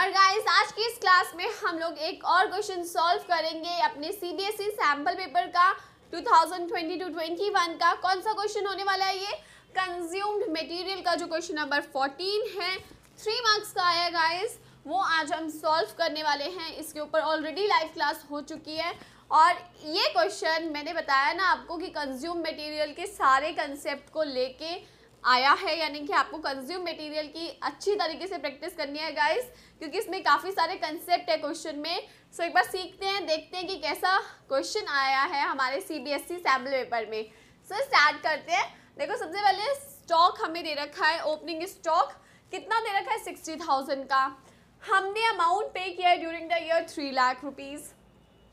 और गाइस आज की इस क्लास में हम लोग एक और क्वेश्चन सॉल्व करेंगे अपने सीबीएसई सैम्पल पेपर का 2020-21 का कौन सा क्वेश्चन होने वाला है ये कंज्यूम्ड मटेरियल का जो क्वेश्चन नंबर 14 है थ्री मार्क्स का आया गाइस वो आज हम सॉल्व करने वाले हैं इसके ऊपर ऑलरेडी लाइव क्लास हो चुकी है और ये क्वेश्चन मैंने बताया ना आपको कि कंज्यूम मटेरियल के सारे कंसेप्ट को लेके आया है यानी कि आपको कंज्यूम मटेरियल की अच्छी तरीके से प्रैक्टिस करनी है गाइस क्योंकि इसमें काफ़ी सारे कंसेप्ट है क्वेश्चन में सो एक बार सीखते हैं देखते हैं कि कैसा क्वेश्चन आया है हमारे C B S E sample paper में सो स्टार्ट करते हैं देखो सबसे पहले स्टॉक हमें दे रखा है ओपनिंग स्टॉक कितना दे रखा है सिक्सटी थाउजेंड का हमने अमाउंट पे किया है during the year three lakh rupees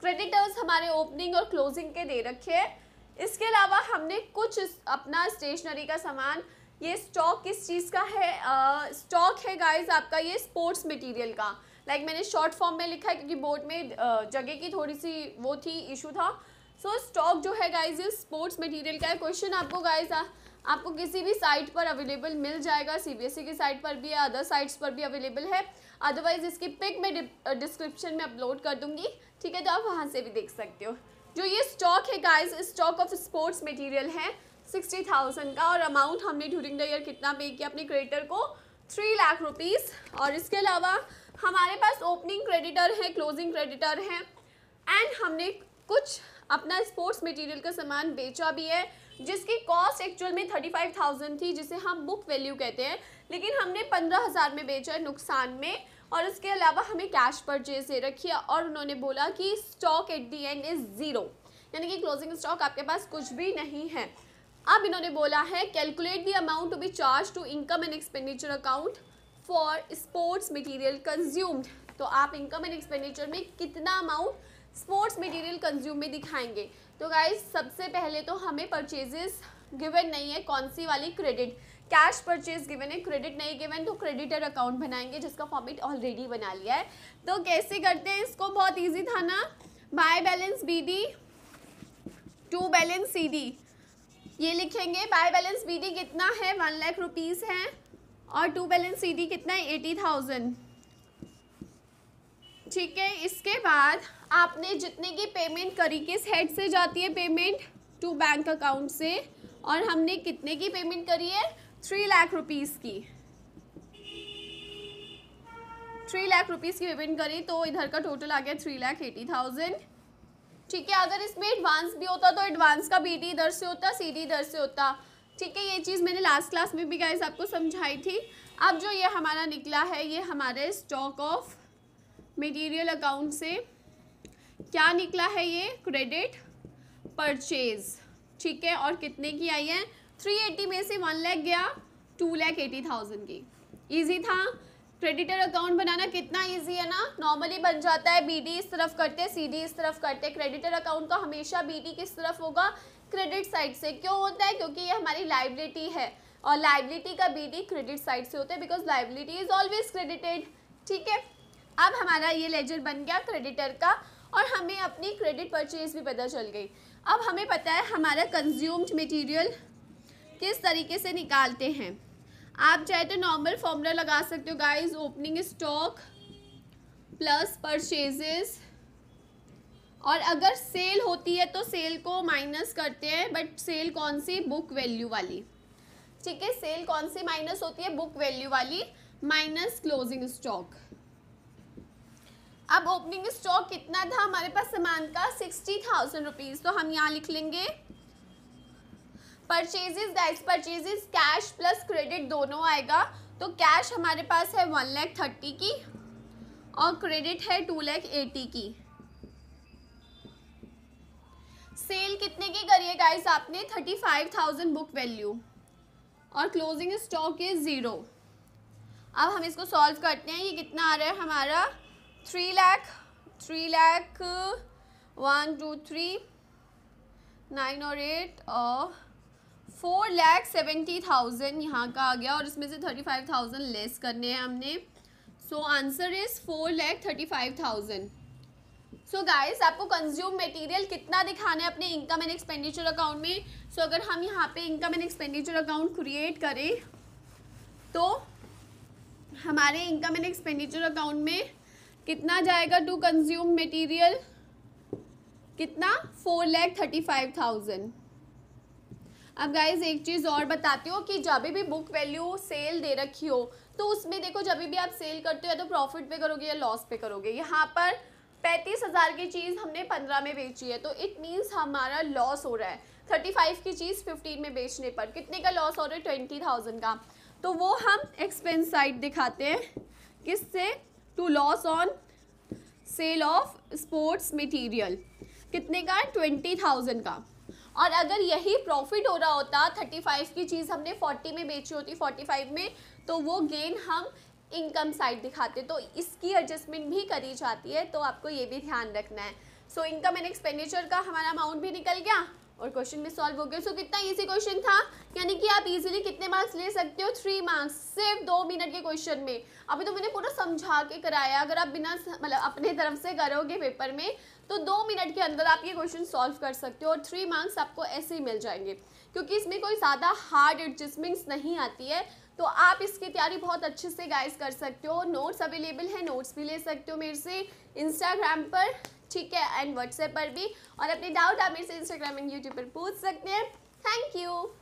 creditors हमारे ओपनिंग और क्लोजिंग के दे रखे हैं इसके अलावा हमने कुछ अपना स्टेशनरी का सामान ये स्टॉक किस चीज़ का है स्टॉक है गाइज आपका ये स्पोर्ट्स मटेरियल का लाइक like मैंने शॉर्ट फॉर्म में लिखा है क्योंकि बोर्ड में जगह की थोड़ी सी वो थी इशू था सो so, स्टॉक जो है गाइज ये स्पोर्ट्स मटेरियल का है क्वेश्चन आपको गाइज आपको किसी भी साइट पर अवेलेबल मिल जाएगा सीबीएसई e की साइट पर भी या अदर साइट्स पर भी अवेलेबल है अदरवाइज इसकी पिक मैं डिस्क्रिप्शन में अपलोड कर दूंगी ठीक है तो आप वहाँ से भी देख सकते हो जो ये स्टॉक है guys stock of sports material है सिक्सटी थाउजेंड का और अमाउंट हमने ड्यूरिंग द ईयर कितना पे किया अपने क्रेडिटर को थ्री लाख रुपीज़ और इसके अलावा हमारे पास ओपनिंग क्रेडिटर है क्लोजिंग क्रेडिटर हैं एंड हमने कुछ अपना स्पोर्ट्स मटेरियल का सामान बेचा भी है जिसकी कॉस्ट एक्चुअल में थर्टी फाइव थाउजेंड थी जिसे हम बुक वैल्यू कहते हैं लेकिन हमने पंद्रह हज़ार में बेचा है नुकसान में और इसके अलावा हमें कैश परचेज दे रखी है और उन्होंने बोला कि stock at the end is zero यानी कि क्लोजिंग स्टॉक आपके पास कुछ भी नहीं है अब इन्होंने बोला है calculate the amount to be charge to income and expenditure account for sports material consumed तो आप इनकम एंड एक्सपेंडिचर में कितना अमाउंट स्पोर्ट्स मटेरियल कंज्यूम में दिखाएंगे तो गाइज सबसे पहले तो हमें परचेजेस गिवन नहीं है कौन सी वाली क्रेडिट कैश परचेज गिवन है क्रेडिट नहीं गिवन तो क्रेडिटर अकाउंट बनाएंगे जिसका फॉर्मेट ऑलरेडी बना लिया है तो कैसे करते हैं इसको बहुत ईजी था ना by balance B D to balance C D ये लिखेंगे बाय बैलेंस बी डी कितना है वन लाख रुपीज़ है और टू बैलेंस सी डी कितना है एटी थाउजेंड ठीक है इसके बाद आपने जितने की पेमेंट करी किस हेड से जाती है पेमेंट टू बैंक अकाउंट से और हमने कितने की पेमेंट करी है थ्री लाख रुपीज़ की थ्री लाख रुपीज़ की पेमेंट करी तो इधर का टोटल आ गया थ्री लाख एटी थाउजेंड ठीक है अगर इसमें एडवांस भी होता तो एडवांस का बी टी इधर से होता सी टी इधर से होता ठीक है ये चीज़ मैंने लास्ट क्लास में भी गाइज आपको समझाई थी अब जो ये हमारा निकला है ये हमारे स्टॉक ऑफ मटेरियल अकाउंट से क्या निकला है ये क्रेडिट परचेज ठीक है और कितने की आई है थ्री एटी में से वन लैख गया टू लैख एटी थाउजेंड की ईजी था क्रेडिटर अकाउंट बनाना कितना इजी है ना नॉर्मली बन जाता है बीडी इस तरफ करते सीडी इस तरफ करते क्रेडिटर अकाउंट का हमेशा बीडी किस तरफ होगा क्रेडिट साइड से क्यों होता है क्योंकि ये हमारी लाइबिलिटी है और लाइबिलिटी का बीडी क्रेडिट साइड से होता है because liability is always credited ठीक है अब हमारा ये लेजर बन गया क्रेडिटर का और हमें अपनी क्रेडिट परचेज भी पता चल गई अब हमें पता है हमारा कंज्यूम्ड मटीरियल किस तरीके से निकालते हैं आप चाहे तो नॉर्मल फॉर्मूला लगा सकते हो guys opening stock plus purchases और अगर सेल होती है तो सेल को माइनस करते हैं बट सेल कौन सी बुक वैल्यू वाली ठीक है सेल कौन सी माइनस होती है बुक वैल्यू वाली माइनस क्लोजिंग स्टॉक अब ओपनिंग स्टॉक कितना था हमारे पास सामान का सिक्सटी थाउजेंड रुपीज़ तो हम यहाँ लिख लेंगे purchases guys purchases cash plus credit दोनों आएगा तो कैश हमारे पास है वन लैख थर्टी की और क्रेडिट है टू लैख एटी की सेल कितने की करिए गाइस आपने thirty five thousand book value और क्लोजिंग स्टॉक इज ज़ीरो अब हम इसको सॉल्व करते हैं ये कितना आ रहा है हमारा three lakh three lakh one two three nine और एट और फोर लैख सेवेंटी थाउजेंड यहाँ का आ गया और इसमें से थर्टी फाइव थाउजेंड लेस करने हैं हमने so answer is four lakh thirty five thousand so guys आपको कंज्यूम मटेरियल कितना दिखाना है अपने इनकम एंड एक्सपेंडिचर अकाउंट में सो so, अगर हम यहाँ पे income and expenditure account create करें तो हमारे इनकम एंड एक्सपेंडिचर अकाउंट में कितना जाएगा टू कंज्यूम मटेरियल कितना four lakh thirty five thousand अब गाइज एक चीज़ और बताती हूँ कि जब भी बुक वैल्यू सेल दे रखी हो तो उसमें देखो जब भी आप सेल करते हो या तो प्रॉफिट पे करोगे या लॉस पे करोगे यहाँ पर पैंतीस हज़ार की चीज़ हमने पंद्रह में बेची है तो इट मीन्स हमारा लॉस हो रहा है थर्टी फाइव की चीज़ फिफ्टीन में बेचने पर कितने का लॉस हो रहा है ट्वेंटी थाउजेंड का तो वो हम एक्सपेंस साइड दिखाते हैं किससे to loss on sale of sports material कितने का ट्वेंटी थाउजेंड का और अगर यही प्रॉफिट हो रहा होता थर्टी फाइव की चीज़ हमने फोर्टी में बेची होती फोर्टी फाइव में तो वो गेन हम इनकम साइड दिखाते तो इसकी एडजस्टमेंट भी करी जाती है तो आपको ये भी ध्यान रखना है सो इनकम एंड एक्सपेंडिचर का हमारा अमाउंट भी निकल गया और क्वेश्चन भी सॉल्व हो गया सो कितना इजी क्वेश्चन था यानी कि आप इजीली कितने मार्क्स ले सकते हो थ्री मार्क्स सिर्फ दो मिनट के क्वेश्चन में अभी तो मैंने पूरा समझा के कराया अगर आप बिना मतलब अपने तरफ से करोगे पेपर में तो दो मिनट के अंदर आप ये क्वेश्चन सॉल्व कर सकते हो और थ्री मार्क्स आपको ऐसे ही मिल जाएंगे क्योंकि इसमें कोई ज़्यादा हार्ड एडजस्टमेंट्स नहीं आती है तो आप इसकी तैयारी बहुत अच्छे से गाइस कर सकते हो नोट्स अवेलेबल है नोट्स भी ले सकते हो मेरे से इंस्टाग्राम पर ठीक है एंड व्हाट्सएप पर भी और अपने डाउट आप मेरे से इंस्टाग्राम एंड यूट्यूब पर पूछ सकते हैं थैंक यू